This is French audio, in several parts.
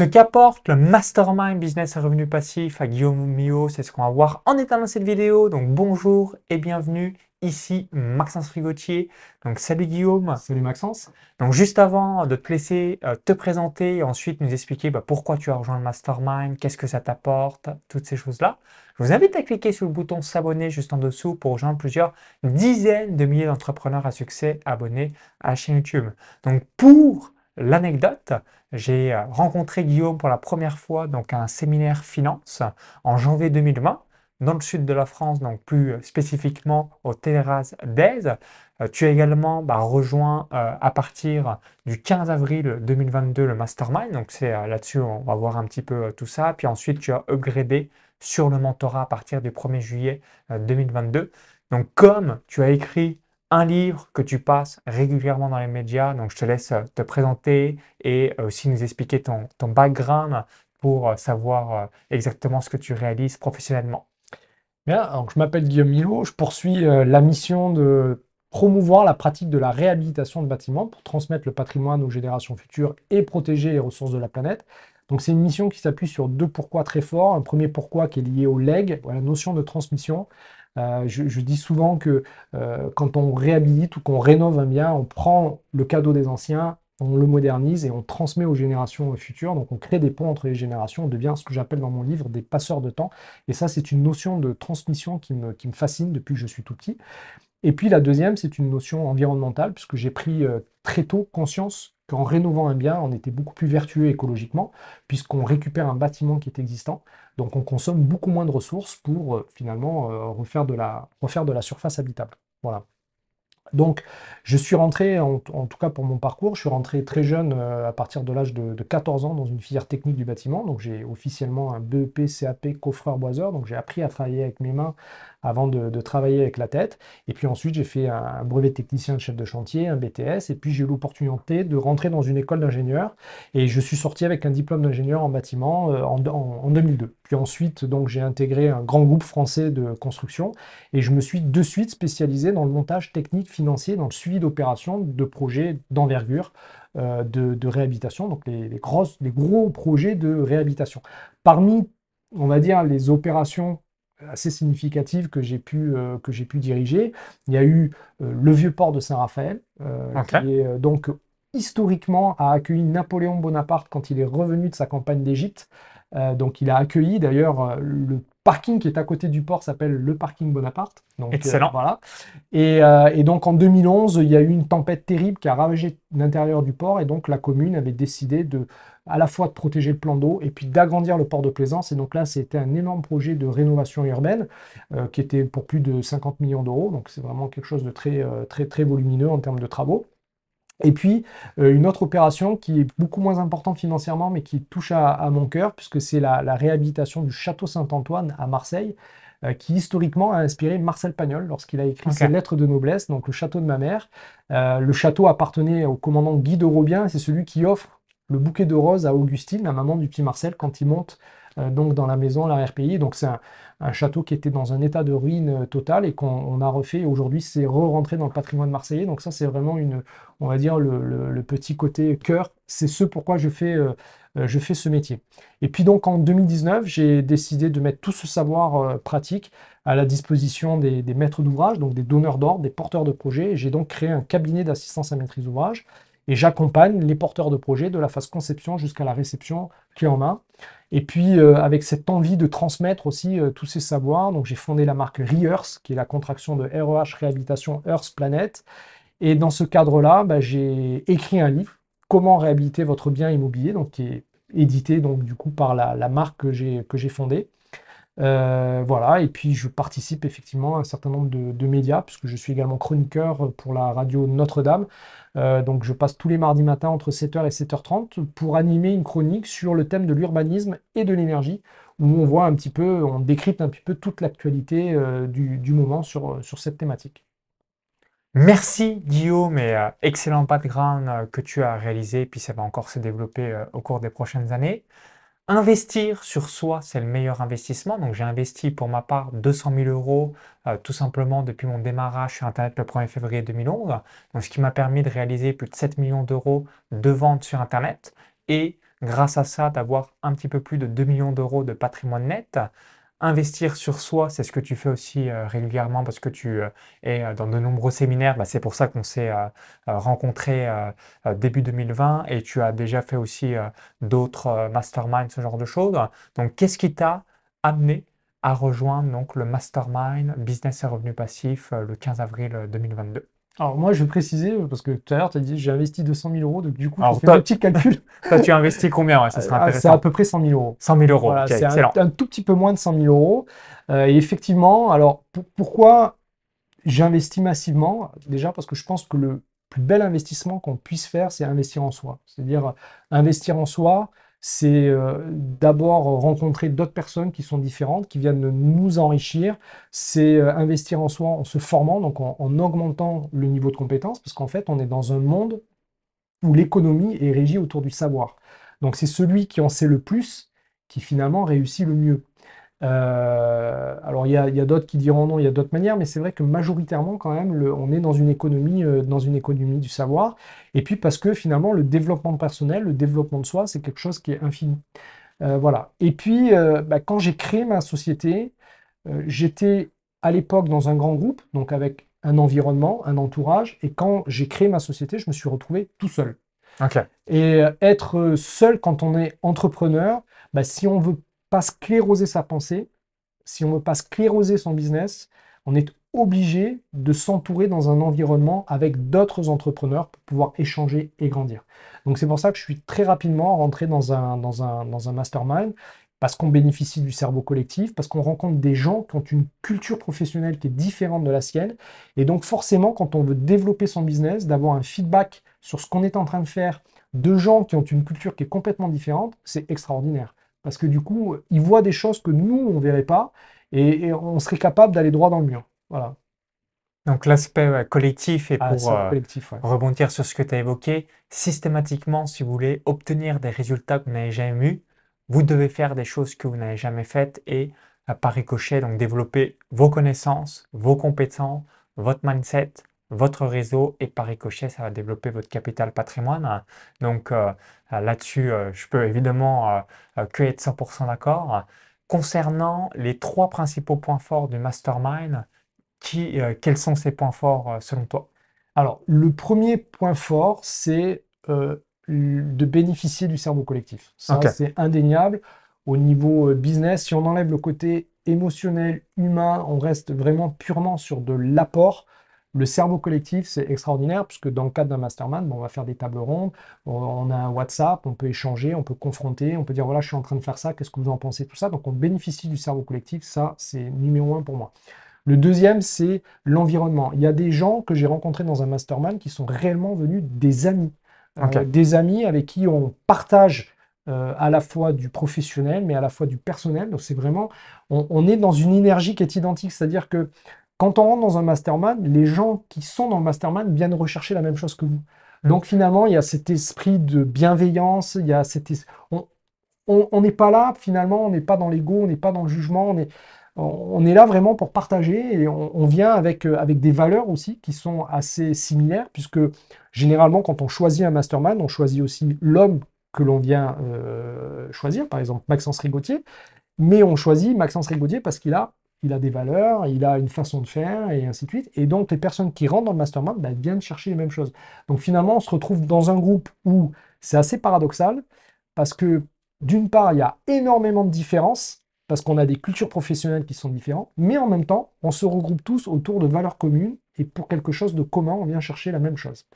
Ce qu'apporte le Mastermind Business à Revenu Passif à Guillaume Mio, c'est ce qu'on va voir en étant dans cette vidéo. Donc bonjour et bienvenue, ici Maxence Rigottier. Donc salut Guillaume. Salut Maxence. Donc juste avant de te laisser euh, te présenter et ensuite nous expliquer bah, pourquoi tu as rejoint le Mastermind, qu'est-ce que ça t'apporte, toutes ces choses-là, je vous invite à cliquer sur le bouton s'abonner juste en dessous pour rejoindre plusieurs dizaines de milliers d'entrepreneurs à succès abonnés à la chaîne YouTube. Donc pour l'anecdote, j'ai euh, rencontré Guillaume pour la première fois donc à un séminaire finance en janvier 2020 dans le sud de la France, donc plus euh, spécifiquement au terrasses d'Aise. Euh, tu as également bah, rejoint à partir du 15 avril 2022 le mastermind. Donc c'est là-dessus, on va voir un petit peu tout ça. Puis ensuite, tu as upgradé sur le mentorat à partir du 1er juillet 2022. Donc comme tu as écrit un livre que tu passes régulièrement dans les médias. Donc, je te laisse euh, te présenter et euh, aussi nous expliquer ton, background pour euh, savoir exactement ce que tu réalises professionnellement. Bien, donc je m'appelle Guillaume Milo, je poursuis la mission de promouvoir la pratique de la réhabilitation de bâtiments pour transmettre le patrimoine aux générations futures et protéger les ressources de la planète. Donc c'est une mission qui s'appuie sur deux pourquoi très forts. Un premier pourquoi qui est lié au leg, à la notion de transmission. Euh, je, dis souvent que euh, quand on réhabilite ou qu'on rénove un bien, on prend le cadeau des anciens, on le modernise et on transmet aux générations futures. Donc on crée des ponts entre les générations, on devient ce que j'appelle dans mon livre des passeurs de temps. Et ça, c'est une notion de transmission qui me fascine depuis que je suis tout petit. Et puis la deuxième, c'est une notion environnementale, puisque j'ai pris euh, très tôt conscience qu'en rénovant un bien, on était beaucoup plus vertueux écologiquement, puisqu'on récupère un bâtiment qui est existant. Donc on consomme beaucoup moins de ressources pour euh, finalement euh, refaire, de la, refaire de la surface habitable. Voilà. Donc, je suis rentré, en, tout cas pour mon parcours, je suis rentré très jeune, euh, à partir de l'âge de, 14 ans, dans une filière technique du bâtiment. Donc, j'ai officiellement un BEP, CAP, coffreur-boiseur. Donc, j'ai appris à travailler avec mes mains avant de, travailler avec la tête. Et puis ensuite, j'ai fait un, brevet technicien de chef de chantier, un BTS. Et puis, j'ai eu l'opportunité de rentrer dans une école d'ingénieur. Et je suis sorti avec un diplôme d'ingénieur en bâtiment euh, en, en 2002. Puis ensuite, donc, j'ai intégré un grand groupe français de construction. Et je me suis de suite spécialisé dans le montage technique financier, dans le suivi d'opérations, de projets d'envergure, euh, de, réhabilitation, donc les, grosses, les gros projets de réhabilitation. Parmi, on va dire, les opérations assez significatives que j'ai pu, euh, que j'ai pu diriger. Il y a eu euh, le vieux port de Saint-Raphaël, qui est donc historiquement a accueilli Napoléon Bonaparte quand il est revenu de sa campagne d'Égypte. donc il a accueilli d'ailleurs le parking qui est à côté du port s'appelle le parking Bonaparte. Excellent. Euh, voilà. Euh, et, donc en 2011, il y a eu une tempête terrible qui a ravagé l'intérieur du port et donc la commune avait décidé de à la fois de protéger le plan d'eau et puis d'agrandir le port de Plaisance. Et donc là, c'était un énorme projet de rénovation urbaine euh, qui était pour plus de 50 millions d'euros. Donc c'est vraiment quelque chose de très, très, très volumineux en termes de travaux. Et puis, euh, une autre opération qui est beaucoup moins importante financièrement, mais qui touche à, mon cœur, puisque c'est la, réhabilitation du Château Saint-Antoine à Marseille, euh, qui historiquement a inspiré Marcel Pagnol lorsqu'il a écrit sa ses lettres de noblesse, donc le château de ma mère. Euh, le château appartenait au commandant Guy de Robien, c'est celui qui offre le bouquet de roses à Augustine, la maman du petit Marcel, quand il monte euh, donc dans la maison, l'arrière-pays, Donc c'est un, château qui était dans un état de ruine euh, totale et qu'on a refait. Aujourd'hui, c'est re-rentré dans le patrimoine marseillais. Donc ça, c'est vraiment une, on va dire, le, petit côté cœur. C'est ce pourquoi je fais, euh, ce métier. Et puis donc en 2019, j'ai décidé de mettre tout ce savoir pratique à la disposition des, des maîtres d'ouvrage, donc des donneurs d'ordre, des porteurs de projets. J'ai donc créé un cabinet d'assistance à maîtrise d'ouvrage et j'accompagne les porteurs de projets de la phase conception jusqu'à la réception clé en main. Et puis euh, avec cette envie de transmettre aussi euh, tous ces savoirs, donc j'ai fondé la marque ReEarth, qui est la contraction de REH Réhabilitation Earth Planet. Et dans ce cadre-là, bah, j'ai écrit un livre, Comment réhabiliter votre bien immobilier, donc qui est édité donc du coup par la, la marque que j'ai fondée. Euh, voilà, et puis je participe effectivement à un certain nombre de, médias, puisque je suis également chroniqueur pour la radio Notre-Dame. Euh, donc je passe tous les mardis matins entre 7h et 7h30 pour animer une chronique sur le thème de l'urbanisme et de l'énergie, où on voit un petit peu, on décrypte un petit peu toute l'actualité euh, du, moment sur, cette thématique. Merci Guillaume et excellent background que tu as réalisé, puis ça va encore se développer au cours des prochaines années. Investir sur soi, c'est le meilleur investissement. Donc j'ai investi pour ma part 200 000 euros euh, tout simplement depuis mon démarrage sur Internet le 1er février 2011. Donc ce qui m'a permis de réaliser plus de 7 millions d'euros de ventes sur Internet et grâce à ça d'avoir un petit peu plus de 2 millions d'euros de patrimoine net investir sur soi, c'est ce que tu fais aussi euh, régulièrement parce que tu euh, es euh, dans de nombreux séminaires. Bah, c'est pour ça qu'on s'est rencontré rencontrés début 2020 et tu as déjà fait aussi d'autres masterminds, ce genre de choses. Donc, qu'est-ce qui t'a amené à rejoindre donc, le mastermind Business et revenu passif le 15 avril 2022 alors moi, je vais préciser, parce que tout à l'heure, tu as dit j'ai investi 200 000 euros, donc du coup, tu fais un petit calcul. toi, tu as investi combien ah, C'est à peu près 100 000 euros. 100 000 euros, c'est un, tout petit peu moins de 100 000 euros. Euh, et effectivement, alors pourquoi j'investis massivement Déjà parce que je pense que le plus bel investissement qu'on puisse faire, c'est investir en soi. C'est-à-dire investir en soi, c'est euh, d'abord rencontrer d'autres personnes qui sont différentes, qui viennent nous enrichir, c'est euh, investir en soi en se formant, donc en, en augmentant le niveau de compétence, parce qu'en fait, on est dans un monde où l'économie est régie autour du savoir. Donc c'est celui qui en sait le plus qui finalement réussit le mieux. Euh, alors il y a, d'autres qui diront non, il y a d'autres manières, mais c'est vrai que majoritairement quand même, on est dans une économie, euh, dans une économie du savoir. Et puis parce que finalement, le développement personnel, le développement de soi, c'est quelque chose qui est infini. Euh, voilà. Et puis bah, quand j'ai créé ma société, j'étais à l'époque dans un grand groupe, donc avec un environnement, un entourage. Et quand j'ai créé ma société, je me suis retrouvé tout seul. Et être seul quand on est entrepreneur, bah, si on veut pas scléroser sa pensée, si on ne veut pas scléroser son business, on est obligé de s'entourer dans un environnement avec d'autres entrepreneurs pour pouvoir échanger et grandir. Donc c'est pour ça que je suis très rapidement rentré dans un, dans un, dans un mastermind, parce qu'on bénéficie du cerveau collectif, parce qu'on rencontre des gens qui ont une culture professionnelle qui est différente de la sienne. Et donc forcément, quand on veut développer son business, d'avoir un feedback sur ce qu'on est en train de faire de gens qui ont une culture qui est complètement différente, c'est extraordinaire. Parce que du coup, ils voient des choses que nous, on ne verrait pas et, on serait capable d'aller droit dans le mur. Voilà. Donc l'aspect collectif, et ah, pour euh, rebondir sur ce que tu as évoqué, systématiquement, si vous voulez obtenir des résultats que vous n'avez jamais eus, vous devez faire des choses que vous n'avez jamais faites et par ricochet, donc développer vos connaissances, vos compétences, votre mindset, votre réseau et par ricochet, ça va développer votre capital patrimoine. Donc euh, là-dessus, euh, je peux évidemment euh, être 100% d'accord. Concernant les trois principaux points forts du mastermind, quels sont ces points forts selon toi Alors, le premier point fort, c'est de bénéficier du cerveau collectif. Ça, c'est indéniable. Au niveau business, si on enlève le côté émotionnel, humain, on reste vraiment purement sur de l'apport. Le cerveau collectif, c'est extraordinaire, puisque dans le cadre d'un mastermind, on va faire des tables rondes, on a un WhatsApp, on peut échanger, on peut confronter, on peut dire voilà, je suis en train de faire ça, qu'est-ce que vous en pensez, tout ça. Donc on bénéficie du cerveau collectif, ça, c'est numéro un pour moi. Le deuxième, c'est l'environnement. Il y a des gens que j'ai rencontrés dans un mastermind qui sont réellement venus des amis. Euh, des amis avec qui on partage euh, à la fois du professionnel, mais à la fois du personnel. Donc c'est vraiment, on, est dans une énergie qui est identique, c'est-à-dire que quand on rentre dans un mastermind, les gens qui sont dans le mastermind viennent rechercher la même chose que vous. Mm. Donc finalement, il y a cet esprit de bienveillance, il y a cet on n'est pas là finalement, on n'est pas dans l'ego, on n'est pas dans le jugement, on est, là vraiment pour partager et on, vient avec, euh, avec, des valeurs aussi qui sont assez similaires, puisque généralement, quand on choisit un mastermind, on choisit aussi l'homme que l'on vient euh, choisir, par exemple Maxence Rigotier, mais on choisit Maxence Rigotier parce qu'il a il a des valeurs, il a une façon de faire, et ainsi de suite. Et donc, les personnes qui rentrent dans le mastermind bah, viennent chercher les mêmes choses. Donc, finalement, on se retrouve dans un groupe où c'est assez paradoxal, parce que d'une part, il y a énormément de différences, parce qu'on a des cultures professionnelles qui sont différentes, mais en même temps, on se regroupe tous autour de valeurs communes, et pour quelque chose de commun, on vient chercher la même chose.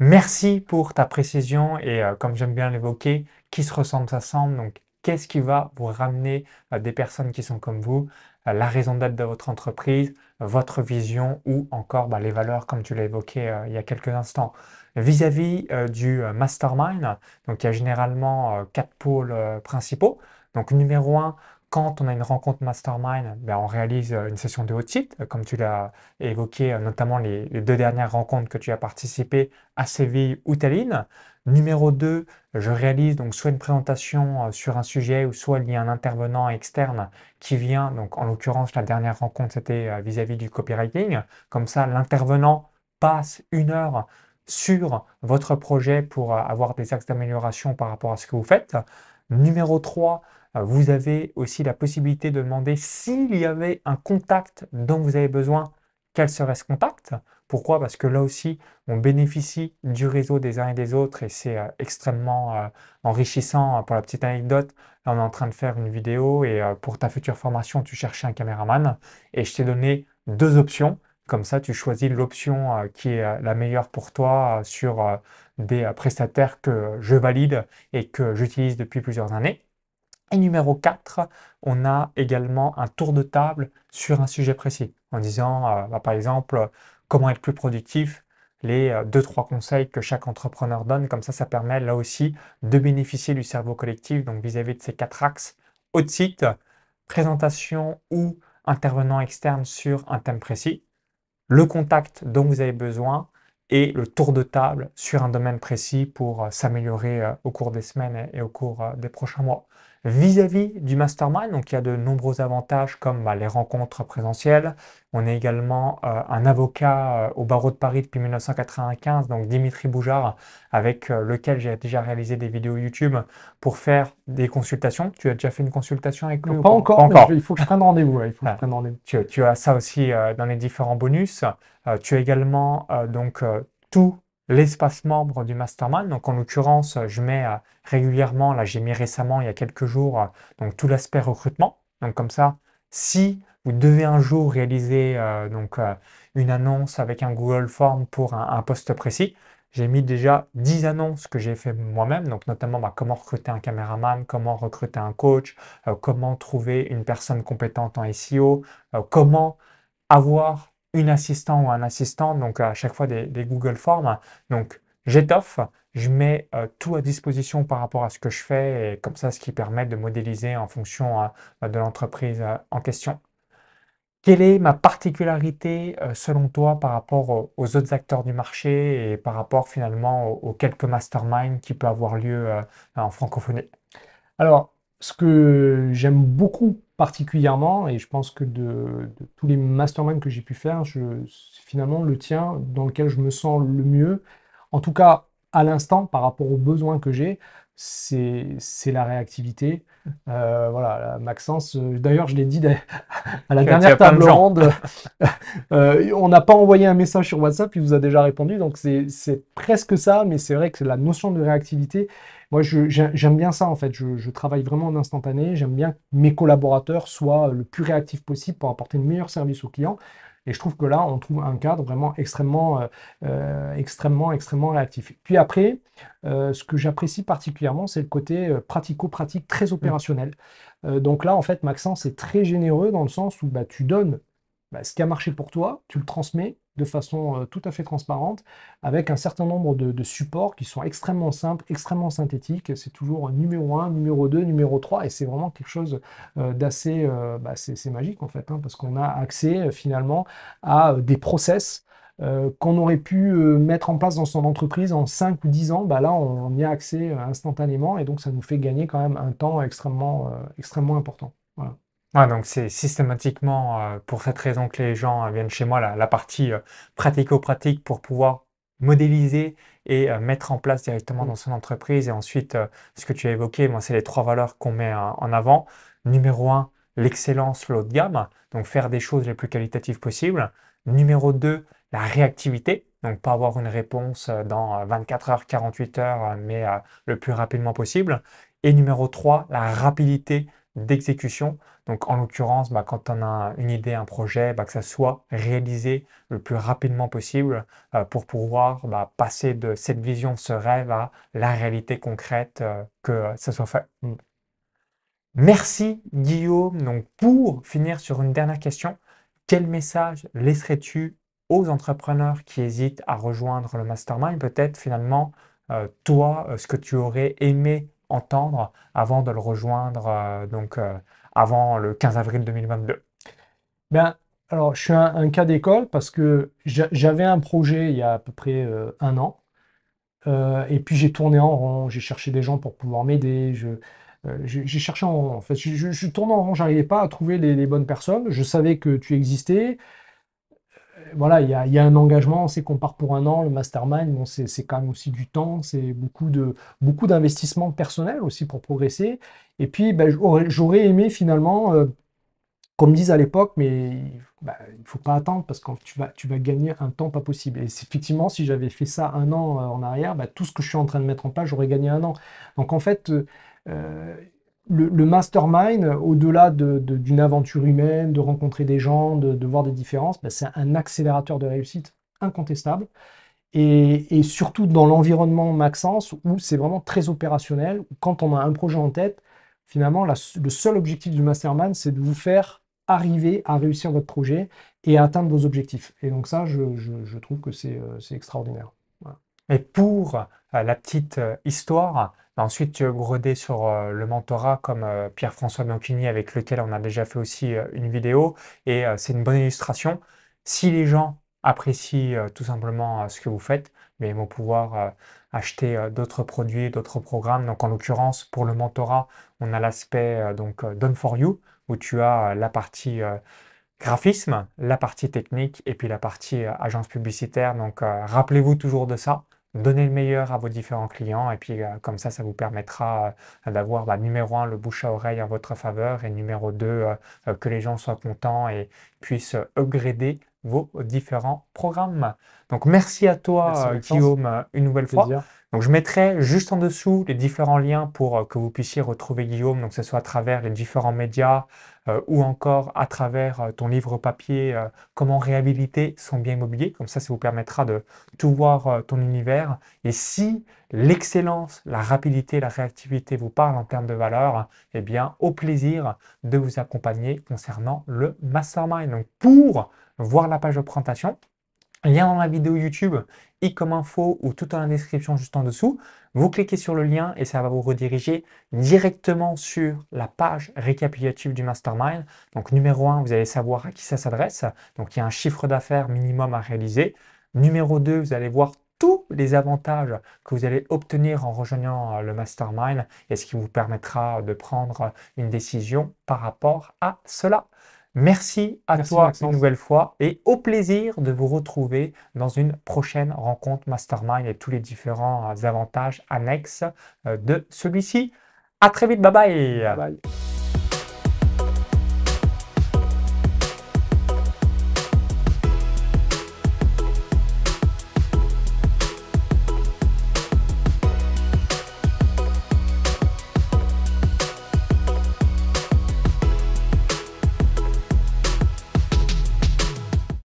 Merci pour ta précision, et euh, comme j'aime bien l'évoquer, qui se ressemble s'assemble, donc Qu'est-ce qui va vous ramener euh, des personnes qui sont comme vous euh, La raison d'être de votre entreprise, votre vision ou encore bah, les valeurs comme tu l'as évoqué euh, il y a quelques instants. Vis-à-vis du mastermind, donc il y a généralement quatre pôles principaux. Donc numéro un, quand on a une rencontre mastermind, bah, on réalise une session de haut site, comme tu l'as évoqué, notamment les, deux dernières rencontres que tu as participé à Séville ou Tallinn. Numéro 2, je réalise donc soit une présentation euh, sur un sujet ou soit il y a un intervenant externe qui vient. Donc en l'occurrence, la dernière rencontre, c'était euh, vis-à-vis du copywriting. Comme ça, l'intervenant passe une heure sur votre projet pour euh, avoir des axes d'amélioration par rapport à ce que vous faites. Numéro 3, vous avez aussi la possibilité de demander s'il y avait un contact dont vous avez besoin, quel serait ce contact. Pourquoi Parce que là aussi, on bénéficie du réseau des uns et des autres et c'est euh, extrêmement euh, enrichissant. Euh, pour la petite anecdote, on est en train de faire une vidéo et pour ta future formation, tu cherchais un caméraman et je t'ai donné deux options. Comme ça, tu choisis l'option qui est la meilleure pour toi sur des prestataires que je valide et que j'utilise depuis plusieurs années. Et numéro 4, on a également un tour de table sur un sujet précis en disant, euh, bah, par exemple, euh, comment être plus productif, les euh, deux, trois conseils que chaque entrepreneur donne. Comme ça, ça permet là aussi de bénéficier du cerveau collectif, donc vis-à-vis de ces quatre axes. de site, présentation ou intervenant externe sur un thème précis, le contact dont vous avez besoin et le tour de table sur un domaine précis pour s'améliorer au cours des semaines et au cours des prochains mois. Vis-à-vis du mastermind, donc il y a de nombreux avantages comme bah, les rencontres présentielles. On est également euh, un avocat euh, au barreau de Paris depuis 1995, donc Dimitri Boujard, avec euh, lequel j'ai déjà réalisé des vidéos YouTube pour faire des consultations. Tu as déjà fait une consultation avec lui pas, encore, encore. il faut que je prenne rendez-vous. Ah. tu, as ça aussi dans les différents bonus. tu as également donc tout l'espace membre du mastermind. Donc en l'occurrence, je mets euh, régulièrement, là j'ai mis récemment il y a quelques jours, euh, donc tout l'aspect recrutement. Donc comme ça, si vous devez un jour réaliser euh, donc une annonce avec un Google Form pour un, poste précis, j'ai mis déjà 10 annonces que j'ai fait moi-même, donc notamment bah, comment recruter un caméraman, comment recruter un coach, comment trouver une personne compétente en SEO, comment avoir une assistant ou un assistant, donc à chaque fois des, Google Forms. Donc j'étoffe, je mets euh, tout à disposition par rapport à ce que je fais, et comme ça, ce qui permet de modéliser en fonction hein, bah, de l'entreprise euh, en question. Quelle est ma particularité euh, selon toi par rapport aux, autres acteurs du marché et par rapport finalement aux, quelques masterminds qui peuvent avoir lieu en francophonie Alors, ce que j'aime beaucoup particulièrement, et je pense que de, tous les masterminds que j'ai pu faire, c'est finalement le tien dans lequel je me sens le mieux, en tout cas à l'instant par rapport aux besoins que j'ai, c'est la réactivité. Euh, voilà, Maxence, euh, d'ailleurs, je l'ai dit à la dernière table ronde, euh, on n'a pas envoyé un message sur WhatsApp, il vous a déjà répondu, donc c'est presque ça, mais c'est vrai que la notion de réactivité moi, j'aime bien ça, en fait. Je, travaille vraiment en instantané. J'aime bien que mes collaborateurs soient le plus réactifs possible pour apporter le meilleur service aux clients. Et je trouve que là, on trouve un cadre vraiment extrêmement, euh, euh, extrêmement, extrêmement réactif. Puis après, euh, ce que j'apprécie particulièrement, c'est le côté pratico-pratique très mmh. opérationnel. donc là, en fait, Maxence est très généreux dans le sens où bah, tu donnes bah, ce qui a marché pour toi, tu le transmets, de façon euh, tout à fait transparente, avec un certain nombre de, supports qui sont extrêmement simples, extrêmement synthétiques. C'est toujours numéro 1, numéro 2, numéro 3, et c'est vraiment quelque chose euh, d'assez euh, bah, magique en fait, hein, parce qu'on a accès finalement à des process qu'on aurait pu mettre en place dans son entreprise en 5 ou 10 ans, bah, là on, y a accès instantanément et donc ça nous fait gagner quand même un temps extrêmement, extrêmement important. Voilà. Ah, donc c'est systématiquement euh, pour cette raison que les gens euh, viennent chez moi, la, partie euh, pratico-pratique pour pouvoir modéliser et mettre en place directement mmh. dans son entreprise. Et ensuite, ce que tu as évoqué, c'est les trois valeurs qu'on met en avant. Numéro un, l'excellence, de gamme, donc faire des choses les plus qualitatives possibles. Numéro 2, la réactivité, donc pas avoir une réponse dans 24 heures, 48 heures, mais le plus rapidement possible. Et numéro 3, la rapidité d'exécution. Donc en l'occurrence, bah, quand on a une idée, un projet, bah, que ça soit réalisé le plus rapidement possible euh, pour pouvoir bah, passer de cette vision, ce rêve à la réalité concrète, euh, que ça soit fait. Merci Guillaume. Donc pour finir sur une dernière question, quel message laisserais-tu aux entrepreneurs qui hésitent à rejoindre le mastermind Peut-être finalement, euh, toi, ce que tu aurais aimé entendre avant de le rejoindre euh, donc euh, avant le 15 avril 2022 ben alors je suis un, cas d'école parce que j'avais un projet il y a à peu près euh, un an. et puis j'ai tourné en rond, j'ai cherché des gens pour pouvoir m'aider. j'ai cherché en rond. En fait, je, je, tourné en rond, j'arrivais pas à trouver les, les, bonnes personnes. Je savais que tu existais, voilà, il y a, un engagement, c'est qu'on part pour un an, le mastermind, bon, c'est quand même aussi du temps, c'est beaucoup de beaucoup d'investissement personnel aussi pour progresser. Et puis, ben, j'aurais aimé finalement, euh, comme disent à l'époque, mais il ne ben, faut pas attendre parce que tu vas, tu vas gagner un temps pas possible. Et effectivement, si j'avais fait ça un an euh, en arrière, ben, tout ce que je suis en train de mettre en place, j'aurais gagné un an. Donc en fait, euh, le, mastermind, au-delà d'une aventure humaine, de rencontrer des gens, de, voir des différences, bah, c'est un accélérateur de réussite incontestable. Et, surtout dans l'environnement Maxence, où c'est vraiment très opérationnel, quand on a un projet en tête, finalement, le seul objectif du mastermind, c'est de vous faire arriver à réussir votre projet et à atteindre vos objectifs. Et donc ça, je, trouve que c'est euh, extraordinaire. Mais pour euh, la petite euh, histoire, bah, ensuite groder sur euh, le mentorat comme Pierre-François Bianchini avec lequel on a déjà fait aussi une vidéo et c'est une bonne illustration. Si les gens apprécient tout simplement ce que vous faites, mais bah, ils vont pouvoir acheter d'autres produits, d'autres programmes. Donc en l'occurrence pour le mentorat, on a l'aspect donc Done for You où tu as la partie graphisme, la partie technique et puis la partie agence publicitaire. Donc rappelez-vous toujours de ça donner le meilleur à vos différents clients et puis euh, comme ça, ça vous permettra euh, d'avoir bah, numéro un le bouche à oreille en votre faveur et numéro 2 euh, que les gens soient contents et puissent upgrader vos différents programmes. Donc merci à toi Guillaume une nouvelle fois. Donc je mettrai juste en dessous les différents liens pour que vous puissiez retrouver Guillaume, donc que ce soit à travers les différents médias, euh, ou encore à travers euh, ton livre papier euh, Comment réhabiliter son bien immobilier. Comme ça, ça vous permettra de tout voir ton univers. Et si l'excellence, la rapidité, la réactivité vous parlent en termes de valeur, eh bien, au plaisir de vous accompagner concernant le mastermind. Donc, pour voir la page de présentation, Lien dans la vidéo YouTube, i comme info ou tout en la description juste en dessous. Vous cliquez sur le lien et ça va vous rediriger directement sur la page récapitulative du mastermind. Donc numéro 1, vous allez savoir à qui ça s'adresse. Donc il y a un chiffre d'affaires minimum à réaliser. Numéro 2, vous allez voir tous les avantages que vous allez obtenir en rejoignant euh, le mastermind et ce qui vous permettra de prendre une décision par rapport à cela. Merci à toi une nouvelle fois et au plaisir de vous retrouver dans une prochaine rencontre Mastermind et tous les différents euh, avantages annexes euh, de celui-ci. À très vite, bye, bye.